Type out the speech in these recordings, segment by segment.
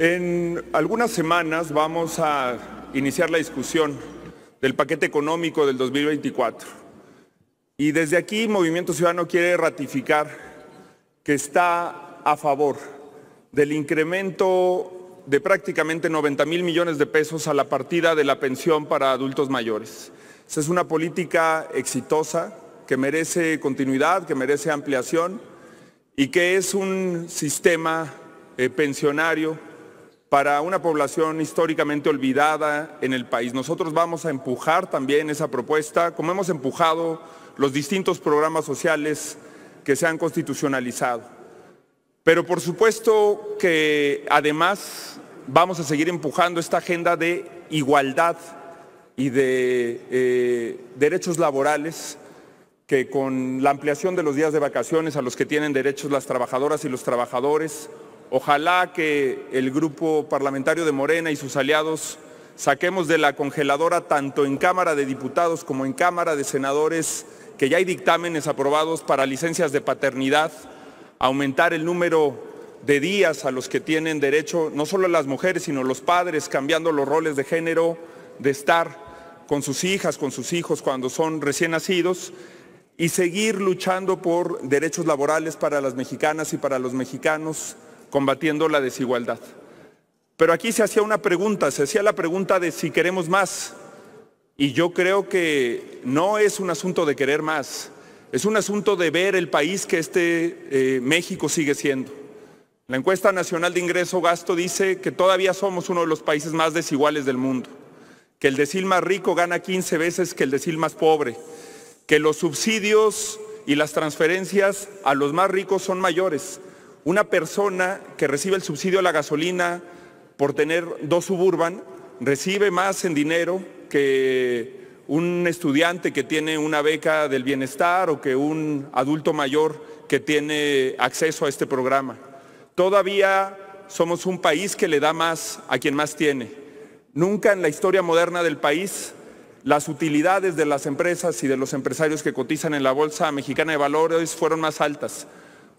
En algunas semanas vamos a iniciar la discusión del paquete económico del 2024. Y desde aquí Movimiento Ciudadano quiere ratificar que está a favor del incremento de prácticamente 90 mil millones de pesos a la partida de la pensión para adultos mayores. Esa es una política exitosa que merece continuidad, que merece ampliación y que es un sistema eh, pensionario para una población históricamente olvidada en el país. Nosotros vamos a empujar también esa propuesta, como hemos empujado los distintos programas sociales que se han constitucionalizado. Pero por supuesto que además vamos a seguir empujando esta agenda de igualdad y de eh, derechos laborales que con la ampliación de los días de vacaciones a los que tienen derechos las trabajadoras y los trabajadores, Ojalá que el grupo parlamentario de Morena y sus aliados saquemos de la congeladora tanto en Cámara de Diputados como en Cámara de Senadores que ya hay dictámenes aprobados para licencias de paternidad, aumentar el número de días a los que tienen derecho no solo las mujeres, sino los padres, cambiando los roles de género, de estar con sus hijas, con sus hijos cuando son recién nacidos y seguir luchando por derechos laborales para las mexicanas y para los mexicanos combatiendo la desigualdad. Pero aquí se hacía una pregunta, se hacía la pregunta de si queremos más. Y yo creo que no es un asunto de querer más, es un asunto de ver el país que este eh, México sigue siendo. La encuesta nacional de ingreso gasto dice que todavía somos uno de los países más desiguales del mundo, que el decil más rico gana 15 veces que el decil más pobre, que los subsidios y las transferencias a los más ricos son mayores, una persona que recibe el subsidio a la gasolina por tener dos suburban recibe más en dinero que un estudiante que tiene una beca del bienestar o que un adulto mayor que tiene acceso a este programa. Todavía somos un país que le da más a quien más tiene. Nunca en la historia moderna del país las utilidades de las empresas y de los empresarios que cotizan en la Bolsa Mexicana de Valores fueron más altas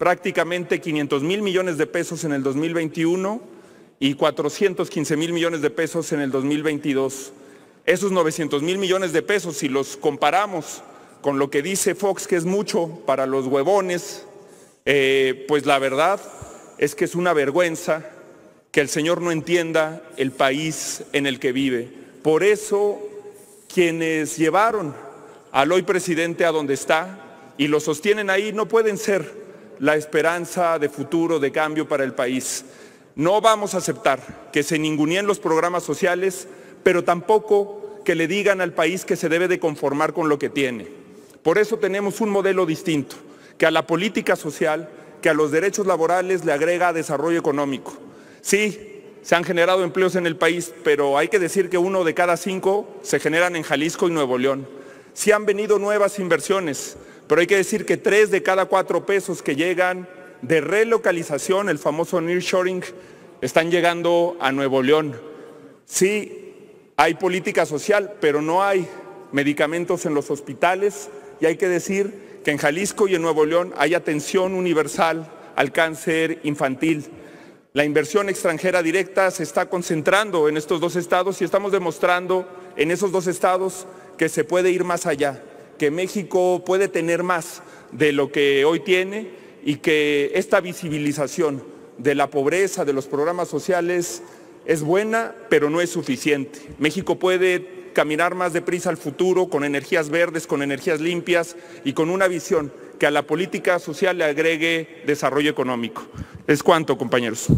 prácticamente 500 mil millones de pesos en el 2021 y 415 mil millones de pesos en el 2022. Esos 900 mil millones de pesos, si los comparamos con lo que dice Fox, que es mucho para los huevones, eh, pues la verdad es que es una vergüenza que el Señor no entienda el país en el que vive. Por eso quienes llevaron al hoy presidente a donde está y lo sostienen ahí no pueden ser la esperanza de futuro, de cambio para el país. No vamos a aceptar que se ninguneen los programas sociales, pero tampoco que le digan al país que se debe de conformar con lo que tiene. Por eso tenemos un modelo distinto, que a la política social, que a los derechos laborales le agrega desarrollo económico. Sí, se han generado empleos en el país, pero hay que decir que uno de cada cinco se generan en Jalisco y Nuevo León. Sí han venido nuevas inversiones, pero hay que decir que tres de cada cuatro pesos que llegan de relocalización, el famoso nearshoring, están llegando a Nuevo León. Sí, hay política social, pero no hay medicamentos en los hospitales y hay que decir que en Jalisco y en Nuevo León hay atención universal al cáncer infantil. La inversión extranjera directa se está concentrando en estos dos estados y estamos demostrando en esos dos estados que se puede ir más allá que México puede tener más de lo que hoy tiene y que esta visibilización de la pobreza, de los programas sociales, es buena, pero no es suficiente. México puede caminar más deprisa al futuro con energías verdes, con energías limpias y con una visión que a la política social le agregue desarrollo económico. Es cuanto, compañeros.